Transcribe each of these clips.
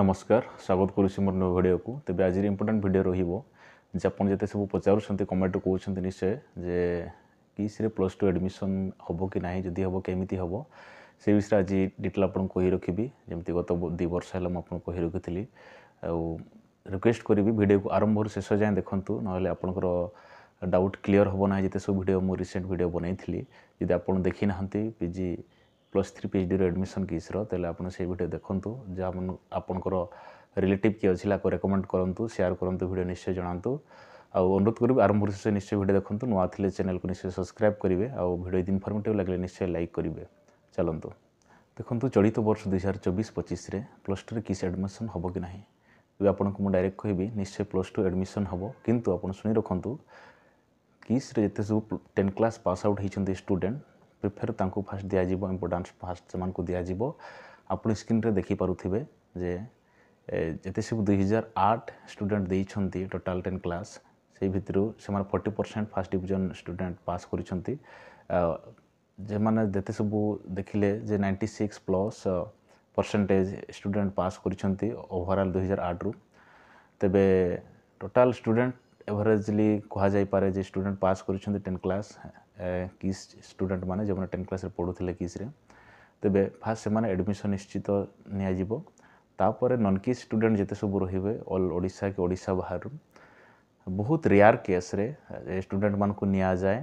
নমস্কার স্বাগত করছি মোর নূ ভিডিওকু তেবে আজির ইম্পর্টাট ভিডিও রহব যে আপনার যেতে সব পচারুচ্ছেন কমেন্ট কৌছেন নিশ্চয় যে কিসে প্লস টু এডমিশন হব কি না যদি হব কেমিতি হব সে বিষয়ে আজ ডিটেল আপনার কহি রাখবি যেমি গত দুই বর্ষ হল আপনার কহি রাখি আউ রিকোয়েস্ট করবি ভিডিওকে আরম্ভর শেষ যায় দেখন্তু নহলে আপনার ডাউট ক্লিয়ার হব না যেতে সব ভিডিও মু রিসেন্ট ভিডিও বনাইলি যদি আপনার দেখি না পিজি ପ୍ଲସ୍ ଥ୍ରୀ ପିଏଚ୍ଡିର ଆଡ଼ମିସନ୍ କିସ୍ର ତାହେଲେ ଆପଣ ସେଇ ଭିଡ଼ିଓ ଦେଖନ୍ତୁ ଯାହା ଆପଣଙ୍କର ରିଲେଟିଭ୍ କିଏ ଅଛି ତାକୁ ରେକମେଣ୍ଡ କରନ୍ତୁ ସେୟାର କରନ୍ତୁ ଭିଡ଼ିଓ ନିଶ୍ଚୟ ଜଣାନ୍ତୁ ଆଉ ଅନୁରୋଧ କରିବି ଆରମ୍ଭରୁ ଶେଷ ନିଶ୍ଚୟ ଭିଡ଼ିଓ ଦେଖନ୍ତୁ ନୂଆ ଥିଲେ ଚ୍ୟାନେଲ୍କୁ ନିଶ୍ଚୟ ସବସ୍କ୍ରାଇବ୍ କରିବେ ଆଉ ଭିଡ଼ିଓ ଯଦି ଇନଫର୍ମେଟିଭ୍ ଲାଗିଲେ ନିଶ୍ଚୟ ଲାଇକ୍ କରିବେ ଚାଲନ୍ତୁ ଦେଖନ୍ତୁ ଚଳିତ ବର୍ଷ ଦୁଇ ହଜାର ଚବିଶ ପଚିଶରେ ପ୍ଲସ୍ ଟୁରେ କିସ୍ ଆଡ଼ମିସନ୍ ହେବ କି ନାହିଁ ଏବେ ଆପଣଙ୍କୁ ମୁଁ ଡାଇରେକ୍ଟ କହିବି ନିଶ୍ଚୟ ପ୍ଲସ୍ ଟୁ ଆଡ଼ମିସନ୍ ହେବ କିନ୍ତୁ ଆପଣ ଶୁଣି ରଖନ୍ତୁ କିସ୍ରେ ଯେତେ ସବୁ ଟେନ୍ କ୍ଲାସ୍ ପାସ୍ ଆଉଟ୍ ହୋଇଛନ୍ତି ଷ୍ଟୁଡେଣ୍ଟ ପ୍ରିଫେର୍ ତାଙ୍କୁ ଫାଷ୍ଟ ଦିଆଯିବ ଇମ୍ପୋର୍ଟାନ୍ସ ଫାଷ୍ଟ ସେମାନଙ୍କୁ ଦିଆଯିବ ଆପଣ ସ୍କ୍ରିନ୍ରେ ଦେଖିପାରୁଥିବେ ଯେ ଯେତେ ସବୁ ଦୁଇ ହଜାର ଆଠ ଷ୍ଟୁଡ଼େଣ୍ଟ ଦେଇଛନ୍ତି ଟୋଟାଲ୍ ଟେନ୍ କ୍ଲାସ୍ ସେଇ ଭିତରୁ ସେମାନେ forty percent first division student pass କରିଛନ୍ତି ଯେମାନେ ଯେତେ ସବୁ ଦେଖିଲେ ଯେ ninety six plus percentage student pass କରିଛନ୍ତି ଓଭରଅଲ୍ ଦୁଇହଜାର ଆଠରୁ ତେବେ ଟୋଟାଲ୍ ଷ୍ଟୁଡ଼େଣ୍ଟ ଏଭରେଜଲି କୁହାଯାଇପାରେ ଯେ ଷ୍ଟୁଡେଣ୍ଟ ପାସ୍ କରିଛନ୍ତି ଟେନ୍ କ୍ଲାସ୍ କିସ୍ ଷ୍ଟୁଡେଣ୍ଟମାନେ ଯେଉଁମାନେ ଟେନ୍ କ୍ଲାସ୍ରେ ପଢ଼ୁଥିଲେ କିସ୍ରେ ତେବେ ଫାଷ୍ଟ ସେମାନେ ଆଡ଼ମିସନ୍ ନିଶ୍ଚିତ ନିଆଯିବ ତାପରେ ନନ୍ କିସ୍ ଷ୍ଟୁଡେଣ୍ଟ ଯେତେ ସବୁ ରହିବେ ଅଲ୍ ଓଡ଼ିଶା କି ଓଡ଼ିଶା ବାହାରୁ ବହୁତ ରେୟାର୍ କେସ୍ରେ ଷ୍ଟୁଡେଣ୍ଟମାନଙ୍କୁ ନିଆଯାଏ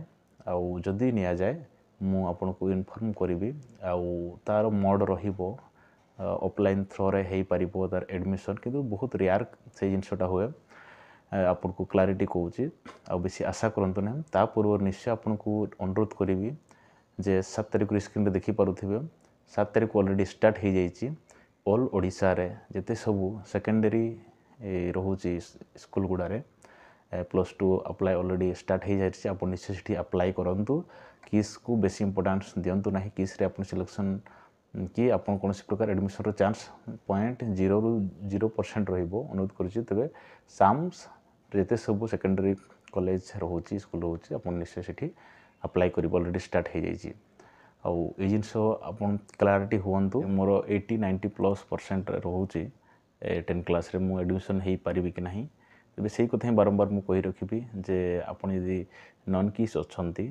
ଆଉ ଯଦି ନିଆଯାଏ ମୁଁ ଆପଣଙ୍କୁ ଇନଫର୍ମ କରିବି ଆଉ ତା'ର ମୋଡ଼ ରହିବ ଅଫଲାଇନ୍ ଥ୍ରୋରେ ହେଇପାରିବ ତା'ର ଆଡ଼ମିସନ୍ କିନ୍ତୁ ବହୁତ ରେୟାର୍ ସେଇ ଜିନିଷଟା ହୁଏ আপনক ক্ল্যারিটি কওছি আউ বেসি আশা করন্তু না তা পূর্ব নিশ্চয় আপনক অনুরোধ করিবি যে 7 তারিখ স্ক্রিনতে দেখি পারু থিবে 7 তারিখ অলরেডি স্টার্ট হই যাইছি অল ওড়িশা রে জেতে সব সেকেন্ডারি এ রহুছি স্কুল গুডারে এ প্লাস 2 এপ্লাই অলরেডি স্টার্ট হই যাইছি আপন নিশ্চয় সিটি এপ্লাই করন্তু কিসকু বেসি ইম্পর্ট্যান্ট দিয়ন্তু নাহি কিসরে আপন সিলেকশন কি আপন কোনসি প্রকার এডমিশনৰ চান্স পয়েন্ট 0 ৰ 0% ৰইব অনুরোধ করুছি তebe সামস ଯେତେ ସବୁ ସେକେଣ୍ଡାରୀ କଲେଜ ରହୁଛି ସ୍କୁଲ ରହୁଛି ଆପଣ ନିଶ୍ଚୟ ସେଠି ଆପ୍ଲାଏ କରିବେ ଅଲରେଡ଼ି ଷ୍ଟାର୍ଟ ହେଇଯାଇଛି ଆଉ ଏଇ ଜିନିଷ ଆପଣ କ୍ଲାରିଟି ହୁଅନ୍ତୁ ମୋର ଏଇଟି ନାଇଣ୍ଟି ପ୍ଲସ୍ ପରସେଣ୍ଟ ରହୁଛି ଟେନ୍ କ୍ଲାସ୍ରେ ମୁଁ ଆଡ଼ମିସନ୍ ହେଇପାରିବି କି ନାହିଁ ତେବେ ସେଇ କଥା ହିଁ ବାରମ୍ବାର ମୁଁ କହି ରଖିବି ଯେ ଆପଣ ଯଦି ନନ୍ କିସ୍ ଅଛନ୍ତି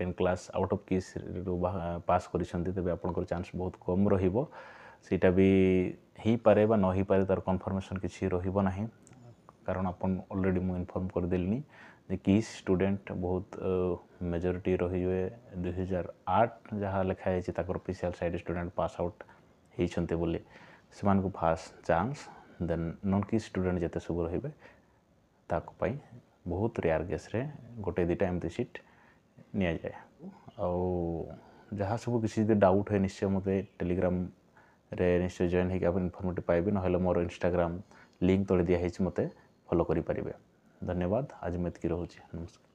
ଟେନ୍ କ୍ଲାସ୍ ଆଉଟ୍ ଅଫ୍ କିସ୍ରୁ ପାସ୍ କରିଛନ୍ତି ତେବେ ଆପଣଙ୍କର ଚାନ୍ସ ବହୁତ କମ୍ ରହିବ ସେଇଟା ବି ହେଇପାରେ ବା ନ ହେଇପାରେ ତା'ର କନଫର୍ମେସନ୍ କିଛି ରହିବ ନାହିଁ कारण आपण ऑलरेडी मु इनफॉर्म करदेली जे कि स्टूडेंट बहुत मेजोरीटी रही हुए दुई हजार आठ जहाँ लिखाई पी सी आर सैड स्टूडेंट पास आउट होती बोली से फास्ट चान्स देन नन कि स्टूडेंट जिते सब रे ताकपाई बहुत रेयर केस्रे गोटे दुटा एमती सीट निजाए आउ जहाँ सब किसी जो डाउट हुए निश्चय मत टेलीग्राम रे निश्चय जॉइन होकर इनफर्मेटिव पाइबे ना मोर इंस्टाग्राम लिंक तले दिखाई मत फलो करें धन्यवाद आज मुझे रोचे नमस्कार